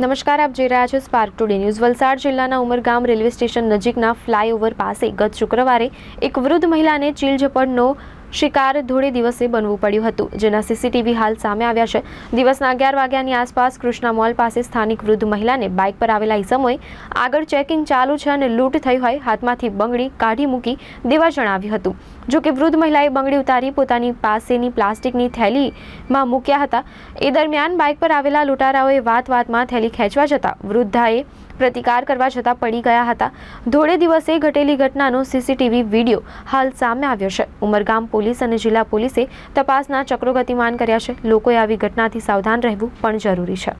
નમસ્કાર આપ જોઈ રહ્યા છો સ્પાર્ક ટુડે ન્યૂઝ વલસાડ જિલ્લાના ઉમરગામ રેલવે સ્ટેશન નજીકના ફ્લાયઓવર પાસે ગત શુક્રવારે એક વૃદ્ધ મહિલાને ચીલ શિકાર થોડે દિવસે બનવું પડ્યું હતું જેના સીસીટીવી હાલ સામે આવ્યા છે દિવસના 11 વાગ્યાની આસપાસ કૃષ્ણા મોલ પાસે સ્થાનિક વૃદ્ધ મહિલાને બાઇક પર આવેલા ઈસમોએ આગળ ચેકિંગ ચાલુ છે અને લૂંટ થઈ હોય હાથમાંથી બંગડી કાઢી મૂકી દેવા જણાયું હતું જો કે વૃદ્ધ મહિલાએ બંગડી ઉતારી પોતાની પાસેની પ્લાસ્ટિકની થેલીમાં મૂક્યા હતા એ દરમિયાન બાઇક પર આવેલા લૂંટારાઓએ વાત વાતમાં થેલી ખેંચવા જતાં વૃદ્ધાએ પ્રતિકાર કરવા જતાં પડી ગયા હતા થોડે દિવસે ઘટેલી ઘટનાનો સીસીટીવી વિડિયો હાલ સામે આવ્યો છે ઉમરગામ पुलिस અને જિલ્લા પોલીસે તપાસના ચક્રોગતિમાન કર્યા છે લોકોએ આવી ઘટનાથી સાવધાન રહેવું પણ જરૂરી છે